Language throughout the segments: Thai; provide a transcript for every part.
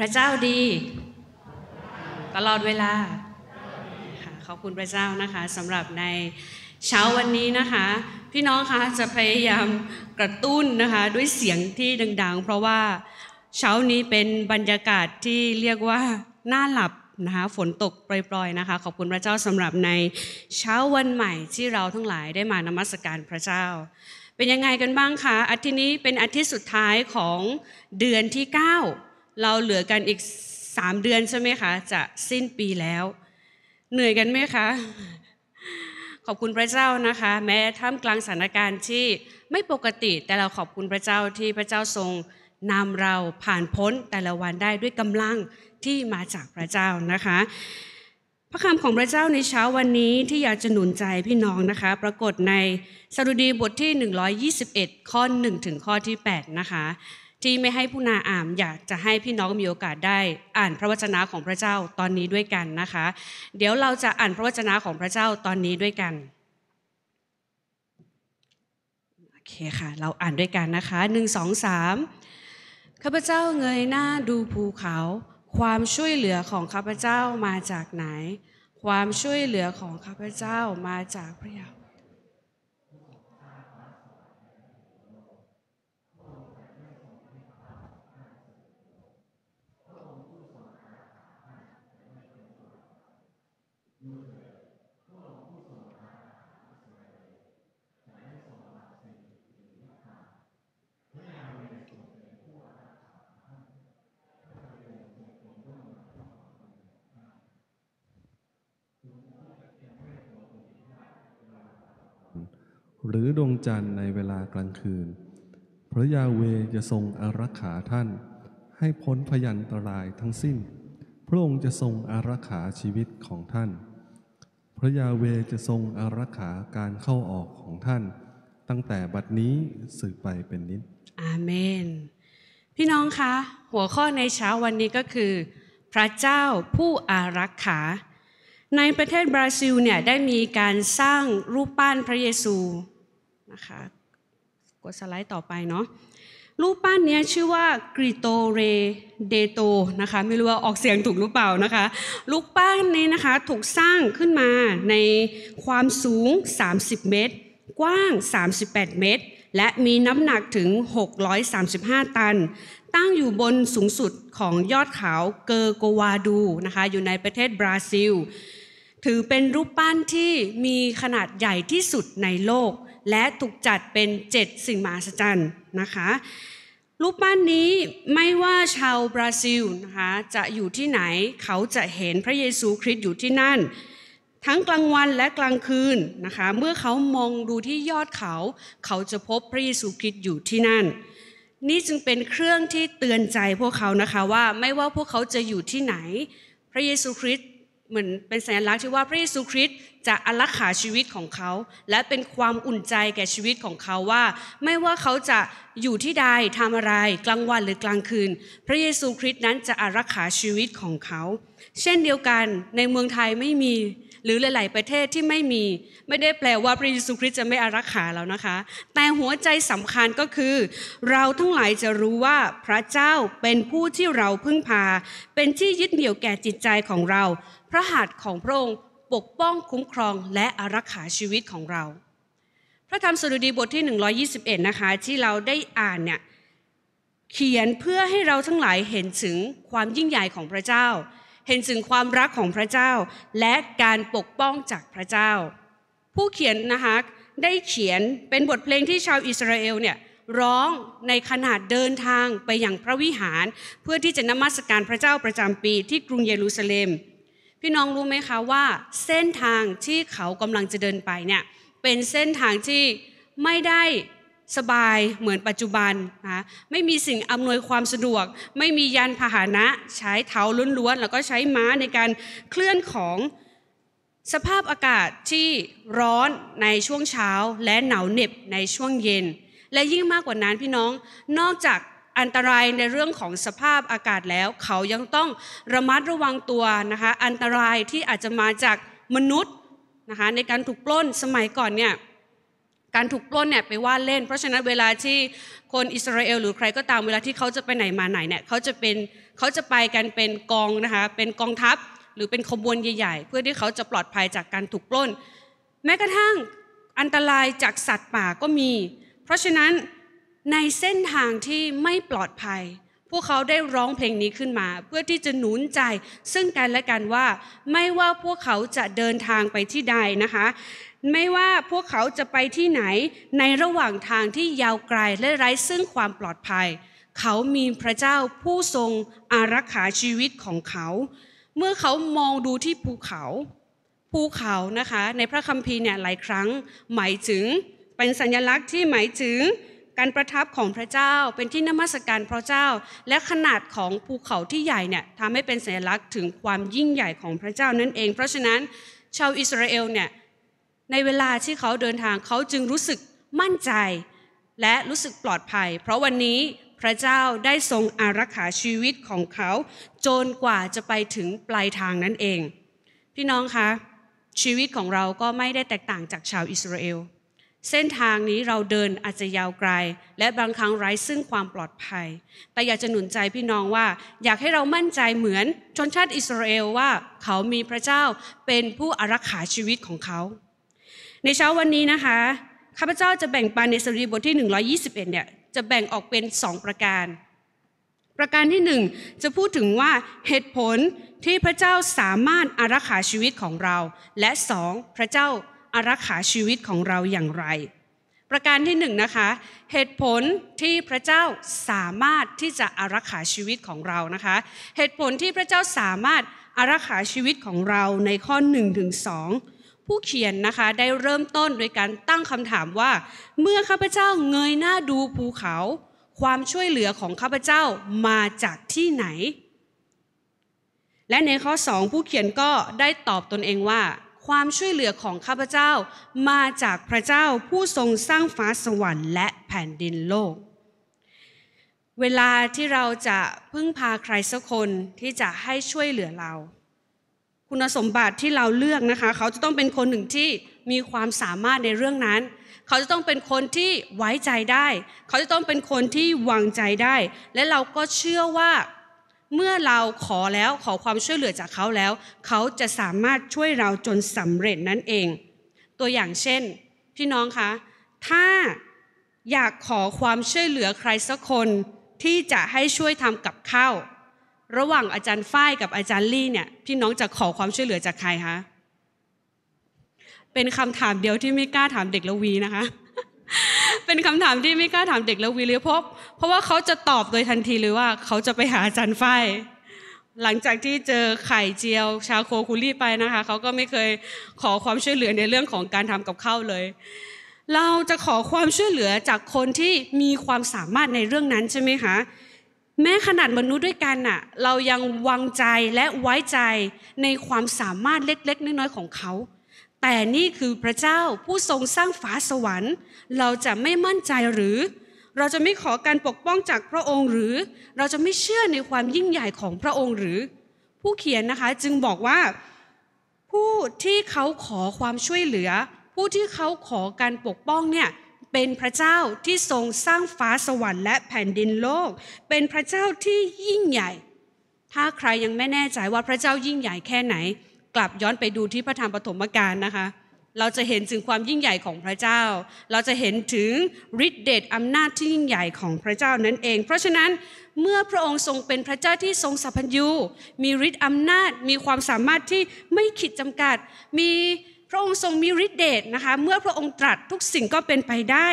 พระเจ้าดีตลอดเวลา ขอบคุณพระเจ้านะคะสำหรับในเช้าวันนี้นะคะ พี่น้องคะจะพยายามกระตุ้นนะคะด้วยเสียงที่ดัง ๆ เพราะว่าเช้านี้เป็นบรรยากาศที่เรียกว่าน่าหลับนะคะ ฝนตกปล่อยๆนะคะขอบคุณพระเจ้าสำหรับในเช้าวันใหม่ที่เราทั้งหลายได้มานมัสการพระเจ้า เป็นยังไงกันบ้างคะอาทิตย์นี้เป็นอาทิตย์สุดท้ายของเดือนที่9เราเหลือกันอีกสามเดือนใช่ไหมคะ จะสิ้นปีแล้ว เหนื่อยกันไหมคะขอบคุณพระเจ้านะคะ แม้ท่ามกลางสถานการณ์ที่ไม่ปกติแต่เราขอบคุณพระเจ้าที่พระเจ้าทรงนำเราผ่านพ้นแต่ละวันได้ด้วยกำลังที่มาจากพระเจ้านะคะ พระคำของพระเจ้าในเช้าวันนี้ที่อยากจะหนุนใจพี่น้องนะคะ ปรากฏในสรุดีบทที่ 121 ข้อ1ถึงข้อที่8นะคะที่ไม่ให้ผู้นาอ่านอยากจะให้พี่น้องมีโอกาสได้ อ่านพระวจนะของพระเจ้าตอนนี้ด้วยกันนะคะ เดี๋ยวเราจะอ่านพระวจนะของพระเจ้าตอนนี้ด้วยกันโอเคค่ะเราอ่านด้วยกันนะคะหนึ่งสองสามข้าพเจ้าเงยหน้าดูภูเขา ความช่วยเหลือของข้าพเจ้ามาจากไหน ความช่วยเหลือของข้าพเจ้ามาจากพระยาหรือดวงจันทร์ในเวลากลางคืน พระยาเวจะทรงอารักขาท่าน ให้พ้นพยันตรายทั้งสิ้น พระองค์จะทรงอารักขาชีวิตของท่าน พระยาเวจะทรงอารักขาการเข้าออกของท่าน ตั้งแต่บัดนี้สืบไปเป็นนิจอาเมน พี่น้องคะหัวข้อในเช้าวันนี้ก็คือ พระเจ้าผู้อารักขา ในประเทศบราซิลเนี่ยได้มีการสร้างรูปปั้นพระเยซูนะคะกดสไลด์ต่อไปเนาะรูปปั้นนี้ชื่อว่ากริโตเรเดโตนะคะไม่รู้ว่าออกเสียงถูกหรือเปล่านะคะรูปปั้นนี้นะคะถูกสร้างขึ้นมาในความสูง 30 เมตร กว้าง 38 เมตร และมีน้ำหนักถึง 635 ตัน ตั้งอยู่บนสูงสุดของยอดเขาเกอร์โกวาดูนะคะอยู่ในประเทศบราซิล ถือเป็นรูปปั้นที่มีขนาดใหญ่ที่สุดในโลกและถูกจัดเป็นเจ็ดสิ่งมหัศจรรย์นะคะ รูปปั้นนี้ไม่ว่าชาวบราซิลนะคะจะอยู่ที่ไหนเขาจะเห็นพระเยซูคริสต์อยู่ที่นั่น ทั้งกลางวันและกลางคืนนะคะเมื่อเขามองดูที่ยอดเขา เขาจะพบพระเยซูคริสต์อยู่ที่นั่น นี่จึงเป็นเครื่องที่เตือนใจพวกเขานะคะว่าไม่ว่าพวกเขาจะอยู่ที่ไหน พระเยซูคริสต์เหมือนเป็นสัญลักษณ์ที่ว่าพระเยซูคริสต์จะอารักขาชีวิตของเขา และเป็นความอุ่นใจแก่ชีวิตของเขาว่า ไม่ว่าเขาจะอยู่ที่ใดทำอะไร กลางวันหรือกลางคืน พระเยซูคริสต์นั้นจะอารักขาชีวิตของเขา เช่นเดียวกันในเมืองไทยไม่มี หรือหลาย ๆ ประเทศที่ไม่มี ไม่ได้แปลว่าพระเยซูคริสต์จะไม่อารักขาเรานะคะ แต่หัวใจสำคัญก็คือ เราทั้งหลายจะรู้ว่าพระเจ้าเป็นผู้ที่เราพึ่งพา เป็นที่ยึดเหนี่ยวแก่จิตใจของเราพระหัตถ์ของพระองค์ปกป้องคุ้มครองและอารักขาชีวิตของเรา พระธรรมสดุดีบทที่ 121 นะคะ ที่เราได้อ่านเนี่ยเขียนเพื่อให้เราทั้งหลายเห็นถึงความยิ่งใหญ่ของพระเจ้าเห็นถึงความรักของพระเจ้า และการปกป้องจากพระเจ้า ผู้เขียนนะคะได้เขียนเป็นบทเพลงที่ชาวอิสราเอลเนี่ยร้องในขนาดเดินทางไปยังพระวิหาร เพื่อที่จะนมัสการพระเจ้าประจำปี ที่กรุงเยรูซาเล็มพี่น้องรู้ไหมคะว่าเส้นทางที่เขากำลังจะเดินไปเนี่ยเป็นเส้นทางที่ไม่ได้สบายเหมือนปัจจุบันนะไม่มีสิ่งอำนวยความสะดวก ไม่มียานพาหนะใช้เท้าล้วนๆแล้วก็ใช้ม้าในการเคลื่อนของสภาพอากาศที่ร้อนในช่วงเช้าและหนาวเหน็บในช่วงเย็น และยิ่งมากกว่านั้นพี่น้องนอกจากอันตรายในเรื่องของสภาพอากาศแล้ว เขายังต้องระมัดระวังตัวนะคะอันตรายที่อาจจะมาจากมนุษย์นะคะในการถูกปล้นสมัยก่อนเนี่ยการถูกปล้นเนี่ยไปว่าเล่น เพราะฉะนั้นเวลาที่คนอิสราเอลหรือใครก็ตามเวลาที่เขาจะไปไหนมาไหนเนี่ยเขาจะเป็นเขาจะไปกันเป็นกองนะคะเป็นกองทัพหรือเป็นขบวนใหญ่ ๆ เพื่อที่เขาจะปลอดภัยจากการถูกปล้น แม้กระทั่งอันตรายจากสัตว์ป่าก็มี เพราะฉะนั้นในเส้นทางที่ไม่ปลอดภัย พวกเขาได้ร้องเพลงนี้ขึ้นมา เพื่อที่จะหนุนใจ ซึ่งกันและกันว่า ไม่ว่าพวกเขาจะเดินทางไปที่ใดนะคะ ไม่ว่าพวกเขาจะไปที่ไหนในระหว่างทางที่ยาวไกลและไร้ซึ่งความปลอดภัย เขามีพระเจ้าผู้ทรงอารักขาชีวิตของเขา เมื่อเขามองดูที่ภูเขา ภูเขานะคะ ในพระคัมภีร์เนี่ยหลายครั้ง หมายถึงเป็นสัญลักษณ์ที่หมายถึงการประทับของพระเจ้าเป็นที่นมัสการพระเจ้าและขนาดของภูเขาที่ใหญ่เนี่ยทำให้เป็นสัญลักษณ์ถึงความยิ่งใหญ่ของพระเจ้านั่นเอง เพราะฉะนั้นชาวอิสราเอลเนี่ยในเวลาที่เขาเดินทางเขาจึงรู้สึกมั่นใจและรู้สึกปลอดภัย เพราะวันนี้พระเจ้าได้ทรงอารักขาชีวิตของเขาจนกว่าจะไปถึงปลายทางนั่นเอง พี่น้องคะชีวิตของเราก็ไม่ได้แตกต่างจากชาวอิสราเอลเส้นทางนี้เราเดินอาจจะยาวไกล และบางครั้งไร้ซึ่งความปลอดภัย แต่อยากจะหนุนใจพี่น้องว่าอยากให้เรามั่นใจเหมือนชนชาติอิสราเอลว่า เขามีพระเจ้าเป็นผู้อารักขาชีวิตของเขา ในเช้าวันนี้นะคะข้าพเจ้าจะแบ่งปันในสรีบทที่ 121เนี่ยจะแบ่งออกเป็น2ประการ ประการที่ 1 จะพูดถึงว่าเหตุผลที่พระเจ้าสามารถอารักขาชีวิตของเรา และ2พระเจ้าอารักขาชีวิตของเราอย่างไร ประการที่หนึ่งนะคะ เหตุผลที่พระเจ้าสามารถที่จะอารักขาชีวิตของเรานะคะ เหตุผลที่พระเจ้าสามารถ อารักขาชีวิตของเราในข้อ1ถึงงผู้เขียนนะคะได้เริ่มต้นโดยการตั้งคำถามว่า เมื่อข้าพเจ้าเงยหน้าดูภูเขา ความช่วยเหลือของข้าพเจ้ามาจากที่ไหน และในข้อสองผู้เขียนก็ได้ตอบตนเองว่าความช่วยเหลือของข้าพเจ้ามาจากพระเจ้าผู้ทรงสร้างฟ้าสวรรค์และแผ่นดินโลก เวลาที่เราจะพึ่งพาใครสักคนที่จะให้ช่วยเหลือเรา คุณสมบัติที่เราเลือกนะคะ เขาจะต้องเป็นคนหนึ่งที่มีความสามารถในเรื่องนั้น เขาจะต้องเป็นคนที่ไว้ใจได้ เขาจะต้องเป็นคนที่วางใจได้ และเราก็เชื่อว่าเมื่อเราขอแล้วขอความช่วยเหลือจากเขาแล้ว เขาจะสามารถช่วยเราจนสำเร็จนั่นเอง ตัวอย่างเช่นพี่น้องคะ ถ้าอยากขอความช่วยเหลือใครสักคนที่จะให้ช่วยทำกับข้าวระหว่างอาจารย์ฝ้ายกับอาจารย์ลี่เนี่ย พี่น้องจะขอความช่วยเหลือจากใครคะเป็นคำถามเดียวที่ไม่กล้าถามเด็กละวีนะคะเป็นคำถามที่ไม่กล้าถามเด็กแล้ววิรลยภพเพราะว่าเขาจะตอบโดยทันทีเลยว่าเขาจะไปหาอาจารย์ฝฟายหลังจากที่เจอไข่เจียว ชาโคคุลี่ไปนะคะ เขาก็ไม่เคยขอความช่วยเหลือในเรื่องของการทำกับข้าวเลย เราจะขอความช่วยเหลือจากคนที่มีความสามารถในเรื่องนั้นใช่ไหมคะแม้ขนาดมนุษย์ด้วยกันน่ะเรายังวางใจและไว้ใจในความสามารถเล็กๆน้อยๆของเขาแต่นี่คือพระเจ้าผู้ทรงสร้างฟ้าสวรรค์ เราจะไม่มั่นใจหรือ เราจะไม่ขอการปกป้องจากพระองค์หรือ เราจะไม่เชื่อในความยิ่งใหญ่ของพระองค์หรือ ผู้เขียนนะคะจึงบอกว่า ผู้ที่เขาขอความช่วยเหลือ ผู้ที่เขาขอการปกป้องเนี่ยเป็นพระเจ้าที่ทรงสร้างฟ้าสวรรค์และแผ่นดินโลก เป็นพระเจ้าที่ยิ่งใหญ่ ถ้าใครยังไม่แน่ใจว่าพระเจ้ายิ่งใหญ่แค่ไหนกลับย้อนไปดูที่พระธรรมปฐมกาลนะคะ เราจะเห็นถึงความยิ่งใหญ่ของพระเจ้า เราจะเห็นถึงฤทธิเดชอำนาจที่ยิ่งใหญ่ของพระเจ้านั่นเอง เพราะฉะนั้นเมื่อพระองค์ทรงเป็นพระเจ้าที่ทรงสัพพัญญู มีฤทธิอำนาจ มีความสามารถที่ไม่ขีดจำกัด มีพระองค์ทรงมีฤทธิเดชนะคะ เมื่อพระองค์ตรัสทุกสิ่งก็เป็นไปได้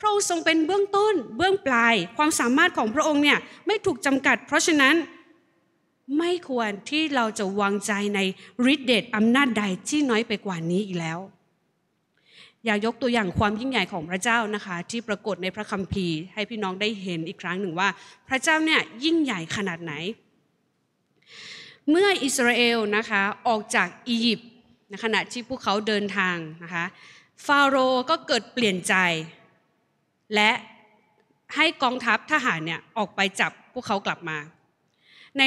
พระองค์ทรงเป็นเบื้องต้น เบื้องปลาย ความสามารถของพระองค์เนี่ยไม่ถูกจำกัด เพราะฉะนั้นไม่ควรที่เราจะวางใจในฤทธิเดชอำนาจใดที่น้อยไปกว่านี้อีกแล้ว อยากยกตัวอย่างความยิ่งใหญ่ของพระเจ้านะคะที่ปรากฏในพระคัมภีร์ให้พี่น้องได้เห็นอีกครั้งหนึ่งว่าพระเจ้าเนี่ยยิ่งใหญ่ขนาดไหน เมื่ออิสราเอลนะคะออกจากอียิปต์ในขณะที่พวกเขาเดินทางนะคะฟาโรห์ก็เกิดเปลี่ยนใจ และให้กองทัพทหารเนี่ยออกไปจับพวกเขากลับมาใน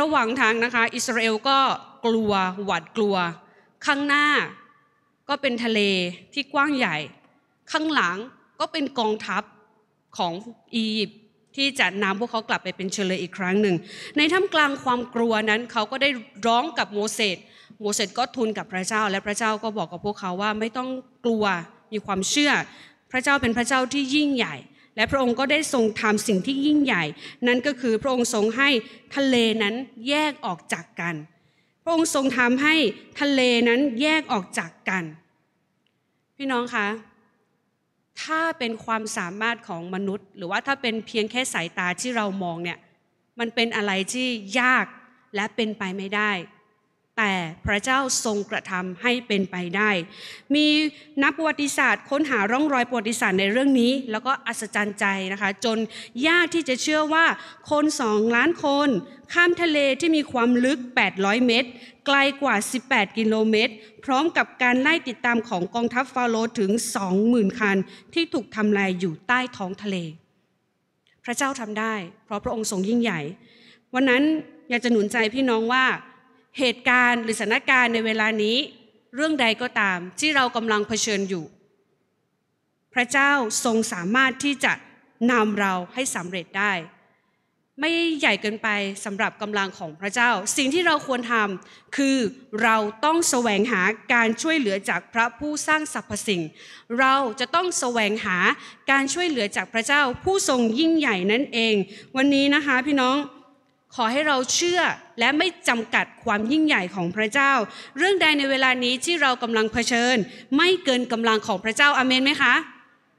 ระหว่างทางนะคะอิสราเอลก็กลัวหวาดกลัว ข้างหน้าก็เป็นทะเลที่กว้างใหญ่ ข้างหลังก็เป็นกองทัพของอียิปต์ที่จะนำพวกเขากลับไปเป็นเชลยอีกครั้งหนึ่งในท่ามกลางความกลัวนั้นเขาก็ได้ร้องกับโมเสส โมเสสก็ทูลกับพระเจ้า และพระเจ้าก็บอกกับพวกเขาว่าไม่ต้องกลัวมีความเชื่อ พระเจ้าเป็นพระเจ้าที่ยิ่งใหญ่และพระองค์ก็ได้ทรงทำสิ่งที่ยิ่งใหญ่ นั่นก็คือพระองค์ทรงให้ทะเลนั้นแยกออกจากกัน พระองค์ทรงทำให้ทะเลนั้นแยกออกจากกัน พี่น้องคะ ถ้าเป็นความสามารถของมนุษย์หรือว่าถ้าเป็นเพียงแค่สายตาที่เรามองเนี่ยมันเป็นอะไรที่ยากและเป็นไปไม่ได้แต่พระเจ้าทรงกระทำให้เป็นไปได้ มีนักประวัติศาสตร์ค้นหาร่องรอยประวัติศาสตร์ในเรื่องนี้ แล้วก็อัศจรรย์ใจนะคะ จนยากที่จะเชื่อว่าคนสองล้านคน ข้ามทะเลที่มีความลึก 800 เมตร ไกลกว่า 18 กิโลเมตร พร้อมกับการไล่ติดตามของกองทัพฟาโรห์ถึง 20,000 คัน ที่ถูกทำลายอยู่ใต้ท้องทะเล พระเจ้าทำได้ เพราะพระองค์ทรงยิ่งใหญ่วันนั้นอยากจะหนุนใจพี่น้องว่าเหตุการณ์หรือสถานการณ์ในเวลานี้ เรื่องใดก็ตามที่เรากำลังเผชิญอยู่ พระเจ้าทรงสามารถที่จะนำเราให้สำเร็จได้ ไม่ใหญ่เกินไปสำหรับกำลังของพระเจ้า สิ่งที่เราควรทำคือเราต้องแสวงหาการช่วยเหลือจากพระผู้สร้างสรรพสิ่ง เราจะต้องแสวงหาการช่วยเหลือจากพระเจ้าผู้ทรงยิ่งใหญ่นั่นเอง วันนี้นะคะพี่น้องขอให้เราเชื่อและไม่จำกัดความยิ่งใหญ่ของพระเจ้า เรื่องใดในเวลานี้ที่เรากำลังเผชิญ ไม่เกินกำลังของพระเจ้าอาเมนไหมคะ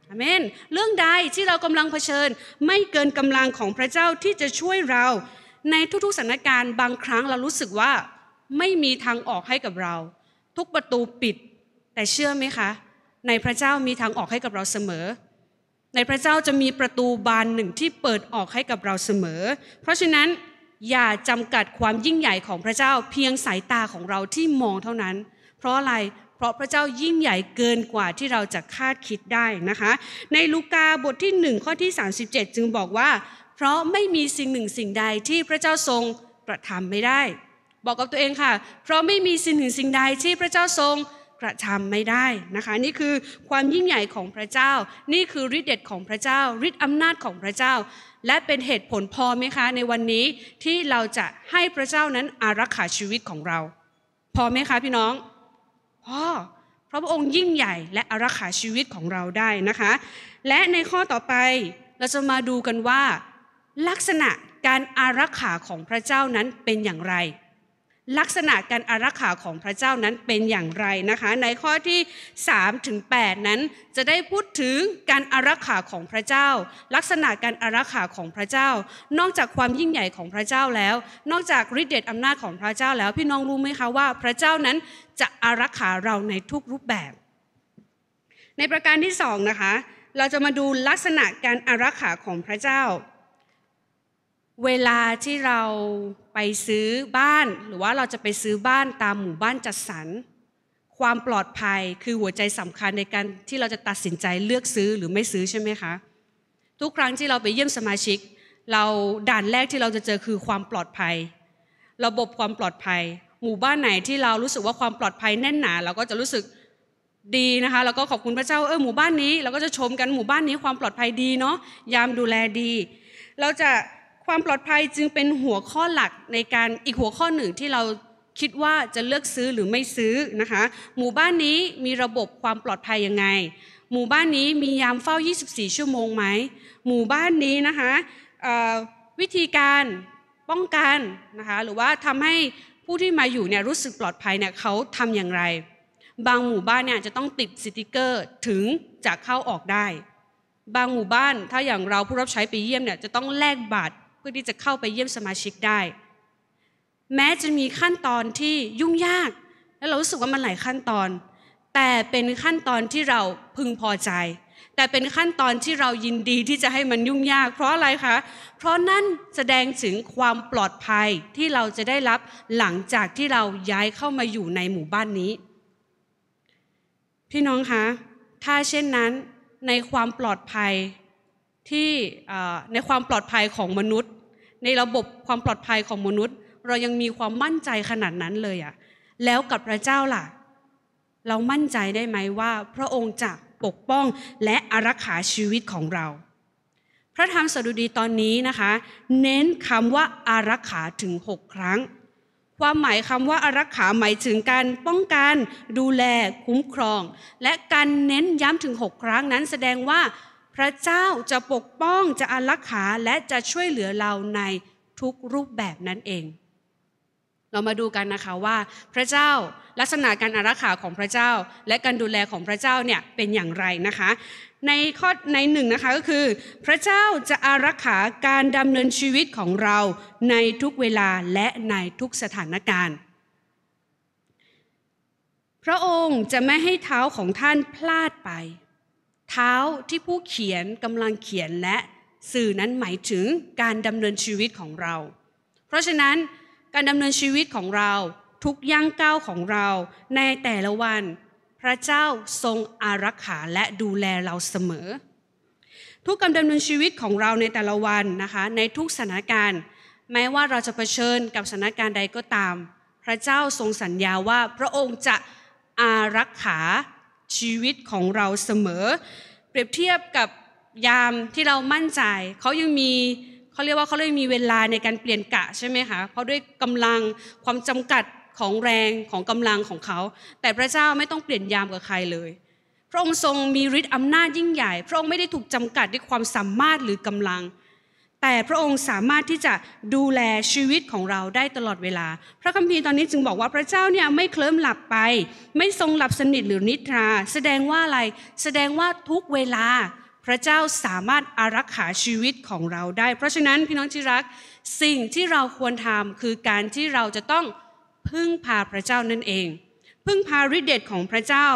อเมนเรื่องใดที่เรากำลังเผชิญ ไม่เกินกำลังของพระเจ้าที่จะช่วยเราในทุกๆสถานการณ์บางครั้งเรารู้สึกว่าไม่มีทางออกให้กับเรา ทุกประตูปิดแต่เชื่อไหมคะ ในพระเจ้ามีทางออกให้กับเราเสมอ ในพระเจ้าจะมีประตูบานหนึ่งที่เปิดออกให้กับเราเสมอ เพราะฉะนั้นอย่าจำกัดความยิ่งใหญ่ของพระเจ้าเพียงสายตาของเราที่มองเท่านั้น เพราะอะไร เพราะพระเจ้ายิ่งใหญ่เกินกว่าที่เราจะคาดคิดได้นะคะ ในลูกาบทที่ 1 ข้อที่ 37 จึงบอกว่าเพราะไม่มีสิ่งหนึ่งสิ่งใดที่พระเจ้าทรงกระทำไม่ได้ บอกกับตัวเองค่ะ เพราะไม่มีสิ่งหนึ่งสิ่งใดที่พระเจ้าทรงกระทำไม่ได้นะคะ นี่คือความยิ่งใหญ่ของพระเจ้า นี่คือฤทธิ์เดชของพระเจ้าฤทธิ์อำนาจของพระเจ้าและเป็นเหตุผลพอไหมคะในวันนี้ที่เราจะให้พระเจ้านั้นอารักขาชีวิตของเรา พอไหมคะพี่น้องพอเพราะพระองค์ยิ่งใหญ่และอารักขาชีวิตของเราได้นะคะ และในข้อต่อไปเราจะมาดูกันว่า ลักษณะการอารักขาของพระเจ้านั้นเป็นอย่างไรลักษณะการอารักขาของพระเจ้านั้นเป็นอย่างไรนะคะในข้อที่3ถึง8นั้น จะได้พูดถึงการอารักขาของพระเจ้า ลักษณะการอารักขาของพระเจ้า นอกจากความยิ่งใหญ่ของพระเจ้าแล้ว นอกจากฤทธิ์เดชอำนาจของพระเจ้าแล้วพี่น้องรู้ไหมคะว่าพระเจ้านั้นจะอารักขาเราในทุกรูปแบบ ในประการที่2นะคะเราจะมาดูลักษณะการอารักขาของพระเจ้าเวลาที่เราไปซื้อบ้าน หรือว่าเราจะไปซื้อบ้านตามหมู่บ้านจัดสรรความปลอดภัยคือหัวใจสำคัญในการที่เราจะตัดสินใจเลือกซื้อหรือไม่ซื้อใช่ไหมคะ ทุกครั้งที่เราไปเยี่ยมสมาชิก เราด่านแรกที่เราจะเจอ คือความปลอดภัย ระบบความปลอดภัย หมู่บ้านไหนที่เรารู้สึกว่าความปลอดภัยแน่นหนาเราก็จะรู้สึกดีนะคะแล้วก็ขอบคุณพระเจ้าเออ หมู่บ้านนี้ เราก็จะชมกันหมู่บ้านนี้ความปลอดภัยดีเนาะยามดูแลดี เราจะความปลอดภัยจึงเป็นหัวข้อหลักในการอีกหัวข้อหนึ่งที่เราคิดว่าจะเลือกซื้อหรือไม่ซื้อนะคะหมู่บ้านนี้มีระบบความปลอดภัยยังไง หมู่บ้านนี้มียามเฝ้า 24 ชั่วโมงไหม หมู่บ้านนี้นะคะวิธีการป้องกันนะคะหรือว่าทำให้ผู้ที่มาอยู่เนี่ยรู้สึกปลอดภัยเนี่ยเขาทำอย่างไร บางหมู่บ้านเนี่ยจะต้องติดสติกเกอร์ถึงจะเข้าออกได้ บางหมู่บ้านถ้าอย่างเราผู้รับใช้ไปเยี่ยมเนี่ยจะต้องแลกบัตรพื่อที่จะเข้าไปเยี่ยมสมาชิกได้ แม้จะมีขั้นตอนที่ยุ่งยาก และเรารู้สึกว่ามันหลายขั้นตอน แต่เป็นขั้นตอนที่เราพึงพอใจ แต่เป็นขั้นตอนที่เรายินดีที่จะให้มันยุ่งยาก เพราะอะไรคะ เพราะนั่นแสดงถึงความปลอดภัยที่เราจะได้รับหลังจากที่เราย้ายเข้ามาอยู่ในหมู่บ้านนี้ พี่น้องคะถ้าเช่นนั้นในความปลอดภัยที่ในความปลอดภัยของมนุษย์ในระบบความปลอดภัยของมนุษย์ เรายังมีความมั่นใจขนาดนั้นเลยอะแล้วกับพระเจ้าล่ะ เรามั่นใจได้ไหมว่า พระองค์จะปกป้องและอารักขาชีวิตของเรา พระธรรมสดุดีตอนนี้นะคะ เน้นคำว่าอารักขาถึง 6 ครั้ง ความหมายคำว่าอารักขาหมายถึงการป้องกันดูแลคุ้มครอง และการเน้นย้ำถึง 6 ครั้งนั้น แสดงว่าพระเจ้าจะปกป้องจะอารักขาและจะช่วยเหลือเราในทุกรูปแบบนั่นเอง เรามาดูกันนะคะว่าพระเจ้าลักษณะการอารักขาของพระเจ้าและการดูแลของพระเจ้าเนี่ยเป็นอย่างไรนะคะ ในข้อในหนึ่งนะคะก็คือ พระเจ้าจะอารักขาการดำเนินชีวิตของเราในทุกเวลาและในทุกสถานการณ์ พระองค์จะไม่ให้เท้าของท่านพลาดไปเท้าที่ผู้เขียนกำลังเขียนและสื่อนั้นหมายถึงการดำเนินชีวิตของเรา เพราะฉะนั้นการดำเนินชีวิตของเราทุกย่างก้าวของเราในแต่ละวัน พระเจ้าทรงอารักขาและดูแลเราเสมอ ทุกการดำเนินชีวิตของเราในแต่ละวันนะคะในทุกสถานการณ์ แม้ว่าเราจะเผชิญกับสถานการณ์ใดก็ตาม พระเจ้าทรงสัญญาว่าพระองค์จะอารักขาชีวิตของเราเสมอ เปรียบเทียบกับยามที่เรามั่นใจเขายังมีเขาเรียกว่าเขาเลยมีเวลาในการเปลี่ยนกะใช่ไหมคะเพราะด้วยกำลังความจำกัดของแรงของกำลังของเขาแต่พระเจ้าไม่ต้องเปลี่ยนยามกับใครเลย พระองค์ทรงมีฤทธิ์อำนาจยิ่งใหญ่ พระองค์ไม่ได้ถูกจำกัดด้วยความสามารถหรือกำลังแต่พระองค์สามารถที่จะดูแลชีวิตของเราได้ตลอดเวลา พระคัมภีร์ตอนนี้จึงบอกว่าพระเจ้าเนี่ยไม่เคลิ้มหลับไป ไม่ทรงหลับสนิทหรือนิทรา แสดงว่าอะไร แสดงว่าทุกเวลา พระเจ้าสามารถอารักขาชีวิตของเราได้ เพราะฉะนั้นพี่น้องที่รัก สิ่งที่เราควรทำคือการที่เราจะต้องพึ่งพาพระเจ้านั่นเอง พึ่งพาฤทธิเดชของพระเจ้า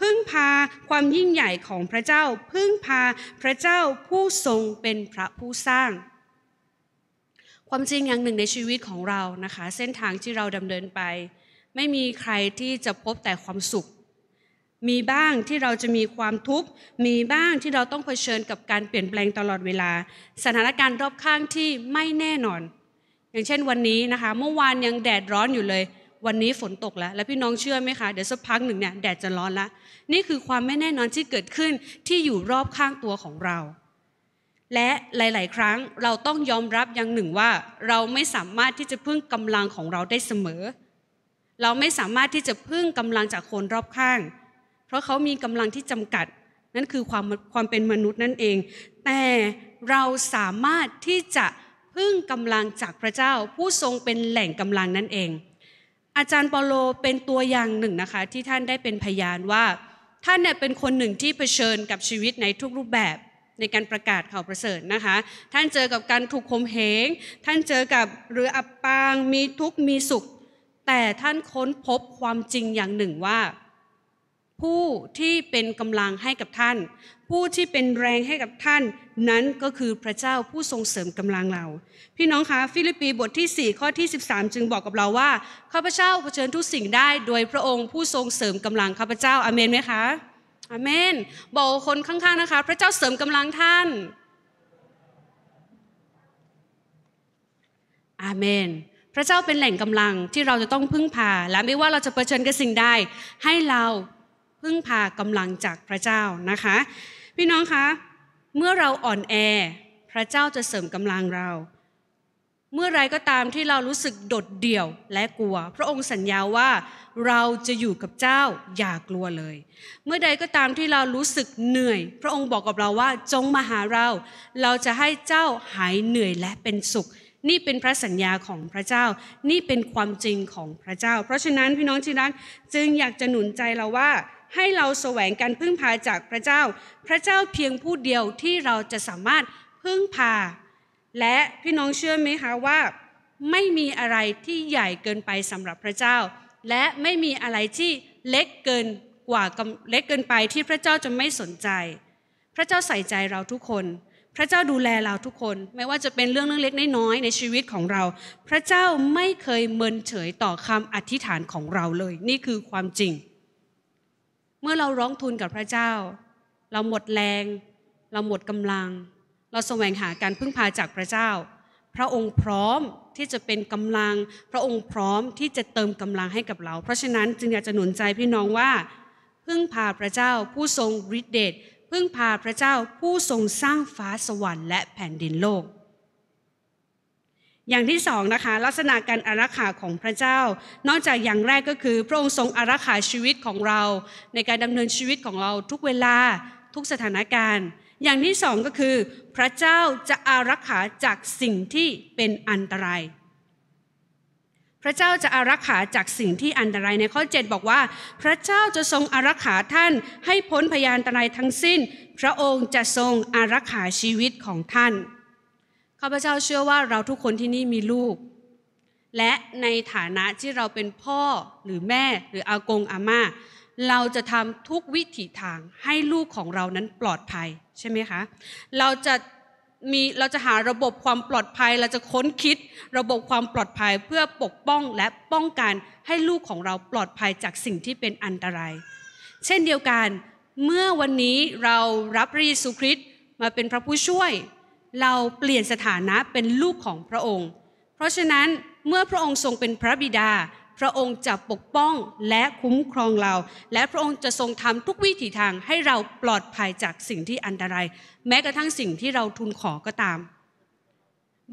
พึ่งพาความยิ่งใหญ่ของพระเจ้า พึ่งพาพระเจ้าผู้ทรงเป็นพระผู้สร้างความจริงอย่างหนึ่งในชีวิตของเรานะคะ เส้นทางที่เราดำเนินไป ไม่มีใครที่จะพบแต่ความสุข มีบ้างที่เราจะมีความทุกข์ มีบ้างที่เราต้องเผชิญกับการเปลี่ยนแปลงตลอดเวลา สถานการณ์รอบข้างที่ไม่แน่นอน อย่างเช่นวันนี้นะคะ เมื่อวานยังแดดร้อนอยู่เลย วันนี้ฝนตกแล้ว แล้วพี่น้องเชื่อไหมคะ เดี๋ยวสักพักหนึ่งเนี่ยแดดจะร้อนละนี่คือความไม่แน่นอนที่เกิดขึ้นที่อยู่รอบข้างตัวของเราและหลาย ๆ ครั้งเราต้องยอมรับอย่างหนึ่งว่าเราไม่สามารถที่จะพึ่งกำลังของเราได้เสมอ เราไม่สามารถที่จะพึ่งกำลังจากคนรอบข้าง เพราะเขามีกำลังที่จำกัดนั่นคือความความเป็นมนุษย์นั่นเอง แต่เราสามารถที่จะพึ่งกำลังจากพระเจ้าผู้ทรงเป็นแหล่งกำลังนั่นเอง อาจารย์เปอโลเป็นตัวอย่างหนึ่งนะคะที่ท่านได้เป็นพยานว่าท่านเนี่ยเป็นคนหนึ่งที่เผชิญกับชีวิตในทุกรูปแบบในการประกาศข่าวประเสริฐนะคะ ท่านเจอกับการถูกข่มเหง ท่านเจอกับเรืออับปางมีทุกข์มีสุข แต่ท่านค้นพบความจริงอย่างหนึ่งว่า ผู้ที่เป็นกำลังให้กับท่าน ผู้ที่เป็นแรงให้กับท่านนั้นก็คือพระเจ้าผู้ทรงเสริมกำลังเรา พี่น้องคะ ฟิลิปปีบทที่ 4 ข้อที่ 13 จึงบอกกับเราว่า ข้าพเจ้าเผชิญทุกสิ่งได้โดยพระองค์ผู้ทรงเสริมกำลังข้าพเจ้าอเมนไหมคะอาเมนบอกคนข้าง ๆ นะคะ พระเจ้าเสริมกำลังท่านอาเมน พระเจ้าเป็นแหล่งกำลังที่เราจะต้องพึ่งพา และไม่ว่าเราจะเผชิญกับสิ่งใดให้เราพึ่งพากำลังจากพระเจ้านะคะ พี่น้องคะเมื่อเราอ่อนแอ พระเจ้าจะเสริมกำลังเราเมื่อไรก็ตามที่เรารู้สึกโดดเดี่ยวและกลัว พระองค์สัญญาว่าเราจะอยู่กับเจ้าอย่ากลัวเลย เมื่อใดก็ตามที่เรารู้สึกเหนื่อย พระองค์บอกกับเราว่าจงมาหาเรา เราจะให้เจ้าหายเหนื่อยและเป็นสุข นี่เป็นพระสัญญาของพระเจ้านี่เป็นความจริงของพระเจ้า เพราะฉะนั้นพี่น้องที่รักจึงอยากจะหนุนใจเราว่าให้เราแสวงการพึ่งพาจากพระเจ้า พระเจ้าเพียงผู้เดียวที่เราจะสามารถพึ่งพาและพี่น้องเชื่อไหมคะว่า ไม่มีอะไรที่ใหญ่เกินไปสำหรับพระเจ้า และไม่มีอะไรที่เล็กเกินกว่าเล็กเกินไปที่พระเจ้าจะไม่สนใจ พระเจ้าใส่ใจเราทุกคน พระเจ้าดูแลเราทุกคนไม่ว่าจะเป็นเรื่องเล็กน้อยในชีวิตของเรา พระเจ้าไม่เคยเมินเฉยต่อคำอธิษฐานของเราเลย นี่คือความจริง เมื่อเราร้องทูลกับพระเจ้า เราหมดแรง เราหมดกำลังเราแสวงหาการพึ่งพาจากพระเจ้า พระองค์พร้อมที่จะเป็นกำลัง พระองค์พร้อมที่จะเติมกำลังให้กับเรา เพราะฉะนั้นจึงอยากจะหนุนใจพี่น้องว่า พึ่งพาพระเจ้าผู้ทรงฤทธิเดช พึ่งพาพระเจ้าผู้ทรงสร้างฟ้าสวรรค์และแผ่นดินโลก อย่างที่สองนะคะลักษณะการอารักขาของพระเจ้า นอกจากอย่างแรกก็คือ พระองค์ทรงอารักขาชีวิตของเราในการดำเนินชีวิตของเราทุกเวลาทุกสถานการณ์อย่างที่สองก็คือ พระเจ้าจะอารักขาจากสิ่งที่เป็นอันตราย พระเจ้าจะอารักขาจากสิ่งที่อันตรายในข้อ 7 บอกว่า พระเจ้าจะทรงอารักขาท่านให้พ้นพยานตรายทั้งสิ้น พระองค์จะทรงอารักขาชีวิตของท่าน ข้าพเจ้าเชื่อว่าเราทุกคนที่นี่มีลูก และในฐานะที่เราเป็นพ่อหรือแม่หรืออากงอาม่าเราจะทำทุกวิถีทางให้ลูกของเรานั้นปลอดภัยใช่ไหมคะ เราจะมี เราจะหาระบบความปลอดภัย เราจะค้นคิดระบบความปลอดภัยเพื่อปกป้องและป้องกันให้ลูกของเราปลอดภัยจากสิ่งที่เป็นอันตราย เช่นเดียวกัน เมื่อวันนี้เรารับพระเยซูคริสต์มาเป็นพระผู้ช่วย เราเปลี่ยนสถานะเป็นลูกของพระองค์ เพราะฉะนั้นเมื่อพระองค์ทรงเป็นพระบิดาพระองค์จะปกป้องและคุ้มครองเรา และพระองค์จะทรงทำทุกวิถีทางให้เราปลอดภัยจากสิ่งที่อันตราย แม้กระทั่งสิ่งที่เราทูลขอก็ตาม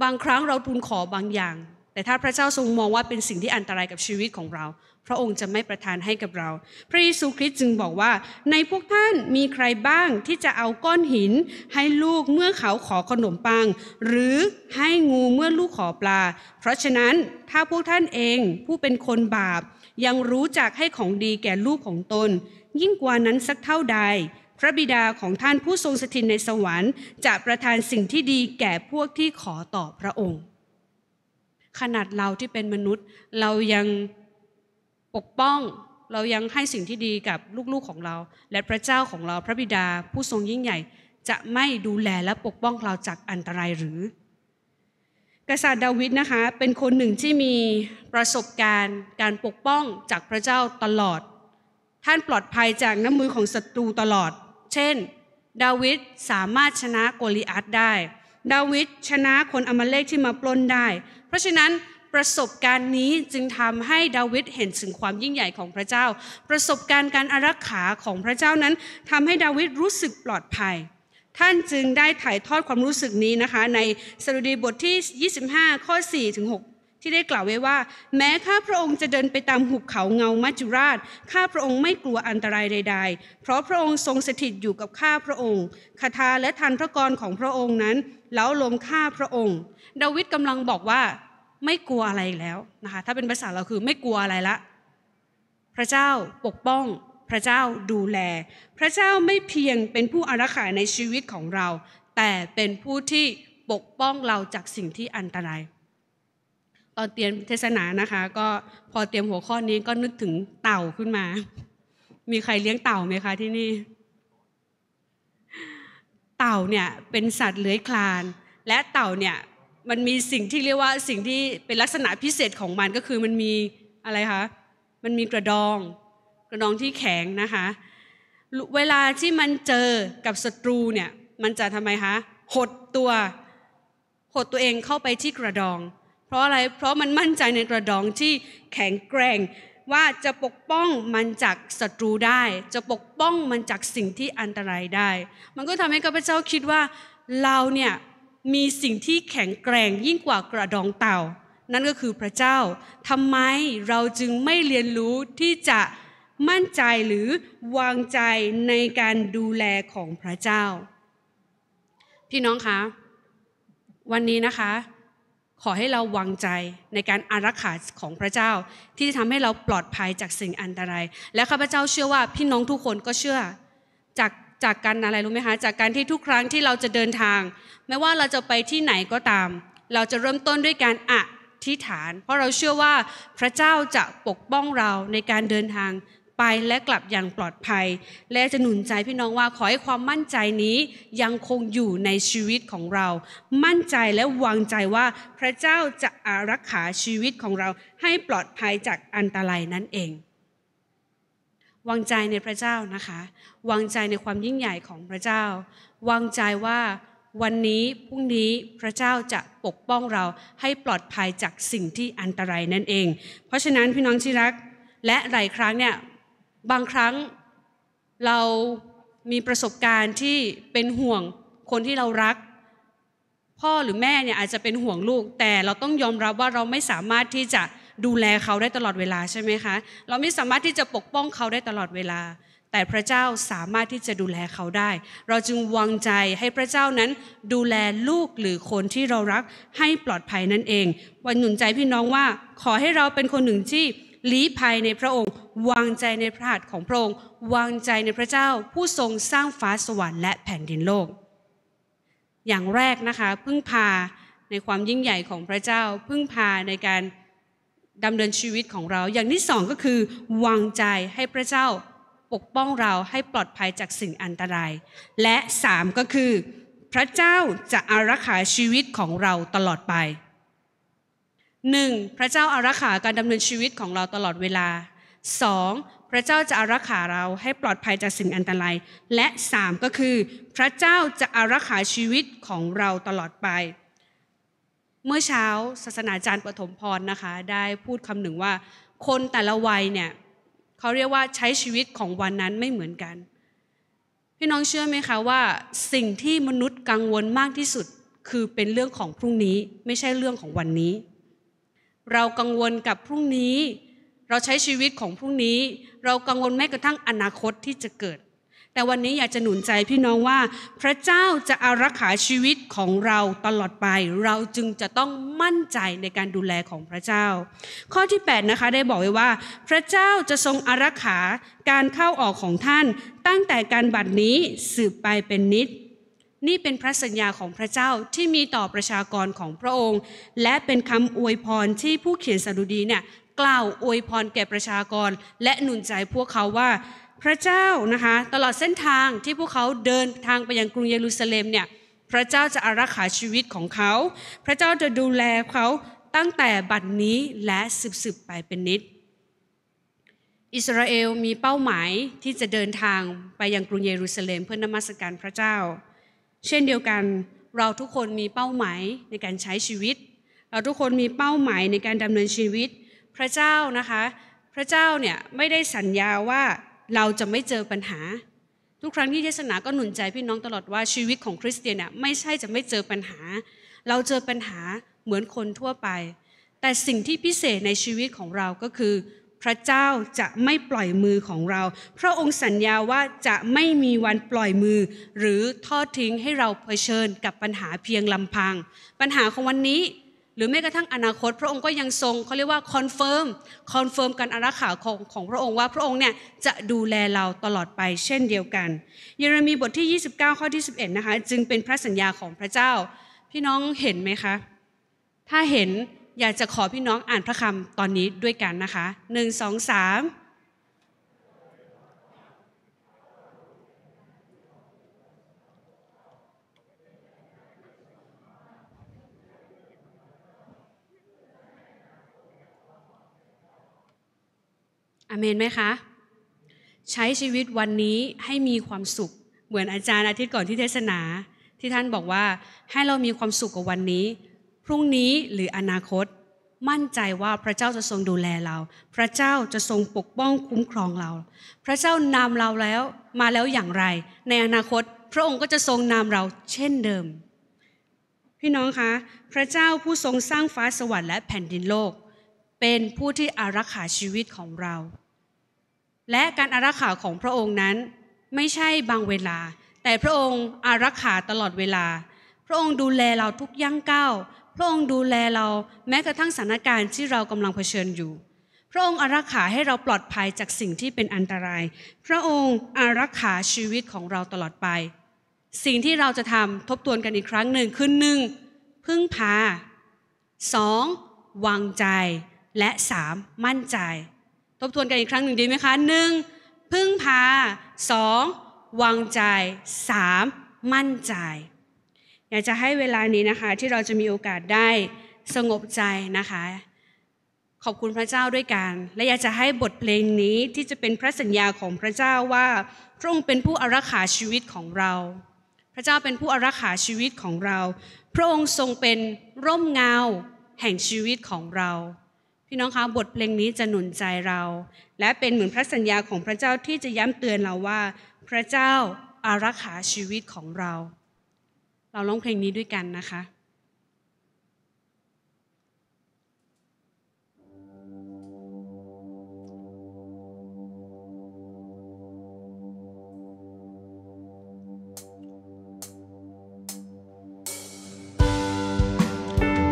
บางครั้งเราทูลขอบางอย่าง แต่ถ้าพระเจ้าทรงมองว่าเป็นสิ่งที่อันตรายกับชีวิตของเราพระองค์จะไม่ประทานให้กับเรา พระเยซูคริสต์จึงบอกว่า ในพวกท่านมีใครบ้างที่จะเอาก้อนหิน ให้ลูกเมื่อเขาขอขนมปังหรือให้งูเมื่อลูกขอปลา เพราะฉะนั้นถ้าพวกท่านเองผู้เป็นคนบาป ยังรู้จักให้ของดีแก่ลูกของตน ยิ่งกว่านั้นสักเท่าใด พระบิดาของท่านผู้ทรงสถิตในสวรรค์ จะประทานสิ่งที่ดีแก่พวกที่ขอต่อพระองค์ ขนาดเราที่เป็นมนุษย์เรายังปกป้องเรายังให้สิ่งที่ดีกับลูกๆของเรา และพระเจ้าของเราพระบิดาผู้ทรงยิ่งใหญ่จะไม่ดูแลและปกป้องเราจากอันตรายหรือ กษัตริย์ดาวิดนะคะ เป็นคนหนึ่งที่มีประสบการณ์การปกป้องจากพระเจ้าตลอด ท่านปลอดภัยจากน้ำมือของศัตรูตลอด เช่น ดาวิดสามารถชนะโกลิอัตได้ ดาวิดชนะคนอมาเลกที่มาปล้นได้ เพราะฉะนั้นประสบการณ์นี้จึงทำให้ดาวิดเห็นถึงความยิ่งใหญ่ของพระเจ้า ประสบการณ์การอารักขาของพระเจ้านั้น ทำให้ดาวิดรู้สึกปลอดภัย ท่านจึงได้ถ่ายทอดความรู้สึกนี้นะคะ ในสรุดีบทที่25ข้อ4ถึง6ที่ได้กล่าวไว้ว่า แม้ข้าพระองค์จะเดินไปตามหุบเขาเงามัจจุราชข้าพระองค์ไม่กลัวอันตรายใดๆเพราะพระองค์ทรงสถิตอยู่กับข้าพระองค์คาถาและทันพระกรของพระองค์นั้นแล้วลมข้าพระองค์ดาวิดกำลังบอกว่าไม่กลัวอะไรแล้วนะคะถ้าเป็นภาษาเราคือไม่กลัวอะไรละ พระเจ้าปกป้องพระเจ้าดูแล พระเจ้าไม่เพียงเป็นผู้อารักขาในชีวิตของเรา แต่เป็นผู้ที่ปกป้องเราจากสิ่งที่อันตรายตอนเตรียมเทศนานะคะ ก็พอเตรียมหัวข้อนี้ก็นึกถึงเต่าขึ้นมา มีใครเลี้ยงเต่าไหมคะที่นี่ เต่าเนี่ยเป็นสัตว์เลื้อยคลานและเต่าเนี่ยมันมีสิ่งที่เรียกว่าสิ่งที่เป็นลักษณะพิเศษของมันก็คือมันมีอะไรคะมันมีกระดองกระดองที่แข็งนะคะ เวลาที่มันเจอกับศัตรูเนี่ยมันจะทำไมคะหดตัว หดตัวเองเข้าไปที่กระดอง เพราะอะไรเพราะมันมั่นใจในกระดองที่แข็งแกร่ง ว่าจะปกป้องมันจากศัตรูได้ จะปกป้องมันจากสิ่งที่อันตรายได้ มันก็ทำให้ข้าพเจ้าคิดว่าเราเนี่ยมีสิ่งที่แข็งแกร่งยิ่งกว่ากระดองเต่า นั่นก็คือพระเจ้าทำไมเราจึงไม่เรียนรู้ที่จะมั่นใจหรือวางใจในการดูแลของพระเจ้า พี่น้องคะ วันนี้นะคะ ขอให้เราวางใจในการอารักขาของพระเจ้าที่จะทำให้เราปลอดภัยจากสิ่งอันตรายและข้าพเจ้าเชื่อว่าพี่น้องทุกคนก็เชื่อจากจากการอะไรรู้ไหมคะจากการที่ทุกครั้งที่เราจะเดินทาง ไม่ว่าเราจะไปที่ไหนก็ตาม เราจะเริ่มต้นด้วยการอธิษฐาน เพราะเราเชื่อว่าพระเจ้าจะปกป้องเราในการเดินทางไปและกลับอย่างปลอดภัย และจะหนุนใจพี่น้องว่าขอให้ความมั่นใจนี้ยังคงอยู่ในชีวิตของเรา มั่นใจและวางใจว่าพระเจ้าจะอารักขาชีวิตของเราให้ปลอดภัยจากอันตรายนั่นเองวางใจในพระเจ้านะคะ วางใจในความยิ่งใหญ่ของพระเจ้า วางใจว่าวันนี้พรุ่งนี้พระเจ้าจะปกป้องเราให้ปลอดภัยจากสิ่งที่อันตรายนั่นเอง เพราะฉะนั้นพี่น้องที่รักและหลายครั้งเนี่ยบางครั้งเรามีประสบการณ์ที่เป็นห่วงคนที่เรารัก พ่อหรือแม่เนี่ยอาจจะเป็นห่วงลูก แต่เราต้องยอมรับว่าเราไม่สามารถที่จะดูแลเขาได้ตลอดเวลาใช่ไหมคะ เราไม่สามารถที่จะปกป้องเขาได้ตลอดเวลา แต่พระเจ้าสามารถที่จะดูแลเขาได้ เราจึงวางใจให้พระเจ้านั้น ดูแลลูกหรือคนที่เรารักให้ปลอดภัยนั่นเองวันหนุนใจพี่น้องว่า ขอให้เราเป็นคนหนึ่งที่ลีภัยในพระองค์วางใจในพระหัตถ์ของพระองค์ วางใจในพระเจ้าผู้ทรงสร้างฟ้าสวรรค์และแผ่นดินโลก อย่างแรกนะคะ พึ่งพาในความยิ่งใหญ่ของพระเจ้า พึ่งพาในการดำเนินชีวิตของเราอย่างที่สองก็คือวางใจให้พระเจ้า ปกป้องเราให้ปลอดภัยจากสิ่งอันตราย และสามก็คือ พระเจ้าจะอารักขาชีวิตของเราตลอดไปหนึ่งพระเจ้าอารักขาการดำเนินชีวิตของเราตลอดเวลาสองพระเจ้าจะอารักขาเราให้ปลอดภัยจากสิ่งอันตราย และสามก็คือ พระเจ้าจะอารักขาชีวิตของเราตลอดไปเมื่อเช้าศาสนาจารย์ปฐมพรนะคะ ได้พูดคำหนึ่งว่า คนแต่ละวัยเนี่ยเขาเรียกว่าใช้ชีวิตของวันนั้นไม่เหมือนกัน พี่น้องเชื่อไหมคะว่า สิ่งที่มนุษย์กังวลมากที่สุดคือเป็นเรื่องของพรุ่งนี้ไม่ใช่เรื่องของวันนี้ เรากังวลกับพรุ่งนี้ เราใช้ชีวิตของพรุ่งนี้ เรากังวลแม้กระทั่งอนาคตที่จะเกิดแต่วันนี้อยากจะหนุนใจพี่น้องว่า พระเจ้าจะอารักขาชีวิตของเราตลอดไปเราจึงจะต้องมั่นใจในการดูแลของพระเจ้า ข้อที่8นะคะได้บอกไว้ว่า พระเจ้าจะทรงอารักขาการเข้าออกของท่าน ตั้งแต่การบัดนี้สืบไปเป็นนิด นี่เป็นพระสัญญาของพระเจ้าที่มีต่อประชากรของพระองค์ และเป็นคำอวยพรที่ผู้เขียนสดุดีเนี่ยกล่าวอวยพรแก่ประชากร และหนุนใจพวกเขาว่าพระเจ้านะคะตลอดเส้นทางที่พวกเขาเดินทางไปยังกรุงเยรูซาเล็มเนี่ยพระเจ้าจะอารักขาชีวิตของเขา พระเจ้าจะดูแลเขาตั้งแต่บัดนี้และสืบๆไปเป็นนิด อิสราเอลมีเป้าหมายที่จะเดินทางไปยังกรุงเยรูซาเล็มเพื่อนมัสการพระเจ้า เช่นเดียวกันเราทุกคนมีเป้าหมายในการใช้ชีวิต เราทุกคนมีเป้าหมายในการดำเนินชีวิต พระเจ้านะคะ พระเจ้าเนี่ยไม่ได้สัญญาว่าเราจะไม่เจอปัญหา ทุกครั้งที่เทศนาก็หนุนใจพี่น้องตลอดว่าชีวิตของคริสเตียนเนี่ยไม่ใช่จะไม่เจอปัญหา เราเจอปัญหาเหมือนคนทั่วไป แต่สิ่งที่พิเศษในชีวิตของเราก็คือ พระเจ้าจะไม่ปล่อยมือของเรา พระองค์สัญญาว่าจะไม่มีวันปล่อยมือ หรือทอดทิ้งให้เราเผชิญกับปัญหาเพียงลำพัง ปัญหาของวันนี้หรือแม้กระทั่งอนาคต พระองค์ก็ยังทรงเขาเรียกว่าคอนเฟิร์มคอนเฟิร์มการอารักขาของของพระองค์ว่าพระองค์เนี่ยจะดูแลเราตลอดไปเช่นเดียวกัน เยเรมีบทที่ 29 ข้อที่11นะคะจึงเป็นพระสัญญาของพระเจ้า พี่น้องเห็นไหมคะ ถ้าเห็นอยากจะขอพี่น้องอ่านพระคำตอนนี้ด้วยกันนะคะ 1 2 3อเมนไหมคะ ใช้ชีวิตวันนี้ให้มีความสุข เหมือนอาจารย์อาทิตย์ก่อนที่เทศนา ที่ท่านบอกว่าให้เรามีความสุขกับวันนี้ พรุ่งนี้หรืออนาคต มั่นใจว่าพระเจ้าจะทรงดูแลเรา พระเจ้าจะทรงปกป้องคุ้มครองเรา พระเจ้านำเราแล้วมาแล้วอย่างไร ในอนาคต พระองค์ก็จะทรงนำเราเช่นเดิม พี่น้องคะ พระเจ้าผู้ทรงสร้างฟ้าสวรรค์และแผ่นดินโลกเป็นผู้ที่อารักขาชีวิตของเรา และการอารักขาของพระองค์นั้นไม่ใช่บางเวลา แต่พระองค์อารักขาตลอดเวลา พระองค์ดูแลเราทุกย่างก้าว พระองค์ดูแลเราแม้กระทั่งสถานการณ์ที่เรากำลังเผชิญอยู่ พระองค์อารักขาให้เราปลอดภัยจากสิ่งที่เป็นอันตราย พระองค์อารักขาชีวิตของเราตลอดไป สิ่งที่เราจะทำทบทวนกันอีกครั้งหนึ่งคือหนึ่งพึ่งพาสองวางใจและ 3. มั่นใจ ทบทวนกันอีกครั้งหนึ่งดีไหมคะ 1. พึ่งพา 2. วางใจ 3. มั่นใจ อยากจะให้เวลานี้นะคะที่เราจะมีโอกาสได้สงบใจนะคะ ขอบคุณพระเจ้าด้วยกันและอยากจะให้บทเพลงนี้ที่จะเป็นพระสัญญาของพระเจ้าว่าพระองค์เป็นผู้อารักขาชีวิตของเรา พระเจ้าเป็นผู้อารักขาชีวิตของเรา พระองค์ทรงเป็นร่มเงาแห่งชีวิตของเราี่น้องคะบทเพลงนี้จะหนุนใจเรา และเป็นเหมือนพระสัญญาของพระเจ้าที่จะย้ำเตือนเราว่า พระเจ้าอารักขาชีวิตของเรา เราร้องเพลงนี้ด้วยกันนะคะ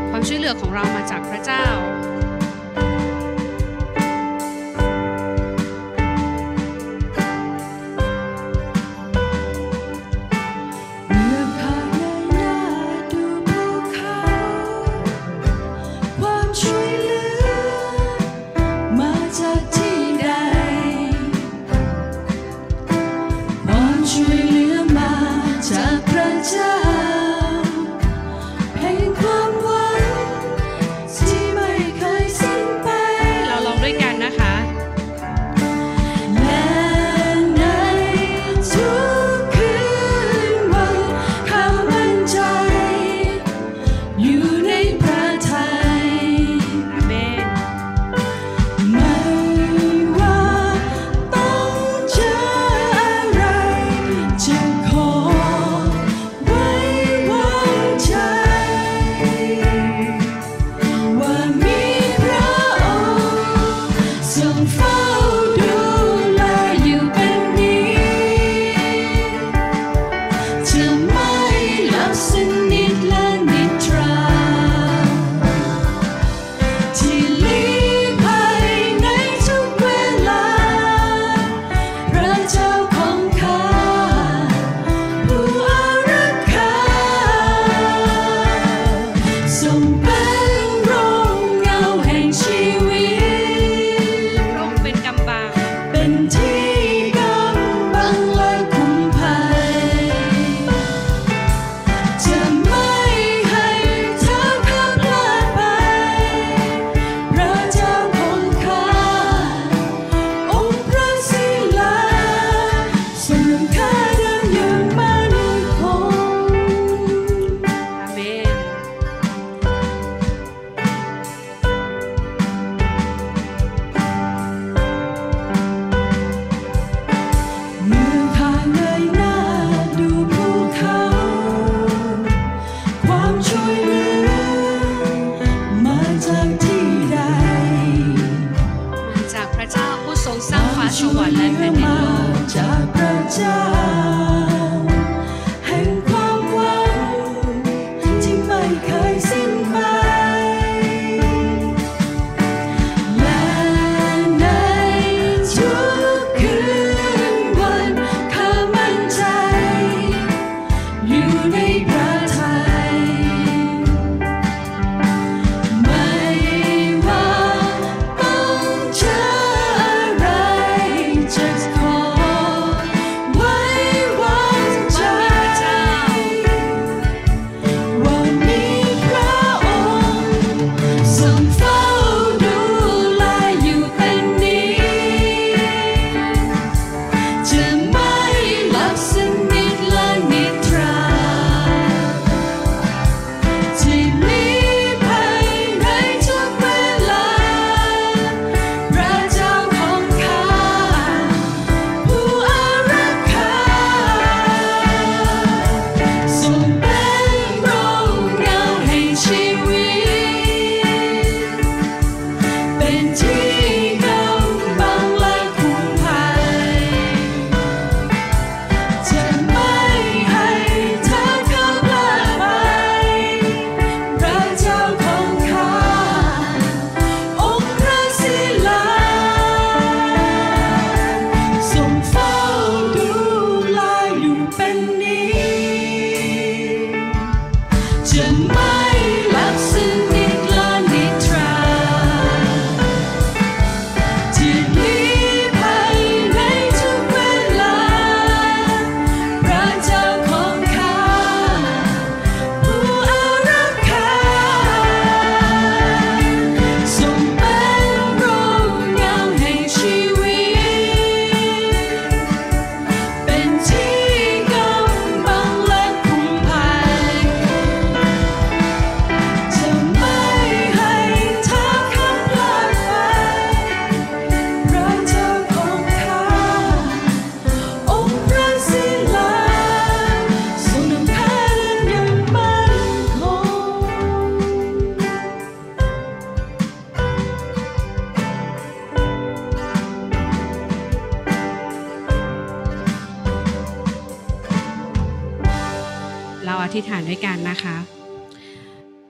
ความช่วยเหลือของเรามาจากพระเจ้า time.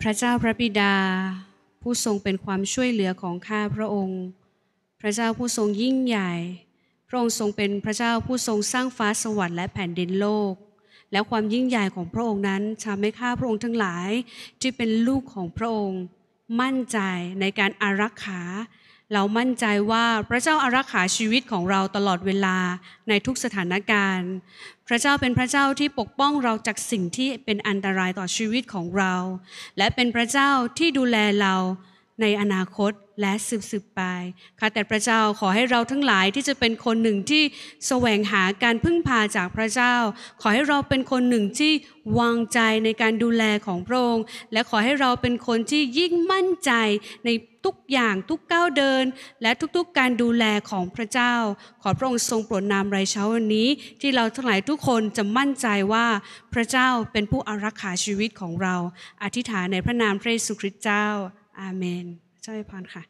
พระเจ้าพระบิดา ผู้ทรงเป็นความช่วยเหลือของข้าพระองค์ พระเจ้าผู้ทรงยิ่งใหญ่ พระองค์ทรงเป็นพระเจ้าผู้ทรงสร้างฟ้าสวรรค์และแผ่นดินโลก และความยิ่งใหญ่ของพระองค์นั้นทำให้ข้าพระองค์ทั้งหลายที่เป็นลูกของพระองค์ มั่นใจในการอารักขาเรามั่นใจว่าพระเจ้าอารักขาชีวิตของเราตลอดเวลาในทุกสถานการณ์ พระเจ้าเป็นพระเจ้าที่ปกป้องเราจากสิ่งที่เป็นอันตรายต่อชีวิตของเรา และเป็นพระเจ้าที่ดูแลเราในอนาคตและสืบสืบไปค่ะแต่พระเจ้าขอให้เราทั้งหลายที่จะเป็นคนหนึ่งที่แสวงหาการพึ่งพาจากพระเจ้า ขอให้เราเป็นคนหนึ่งที่วางใจในการดูแลของพระองค์ และขอให้เราเป็นคนที่ยิ่งมั่นใจ ในทุกอย่างทุกก้าวเดิน และทุกๆการดูแลของพระเจ้า ขอพระองค์ทรงโปรดนามไรเช้าวันนี้ ที่เราทั้งหลายทุกคนจะมั่นใจว่าพระเจ้าเป็นผู้อารักขาชีวิตของเรา อธิษฐานในพระนามพระเยซูคริสต์เจ้าอาเมนเจ้าวยพรค่ะ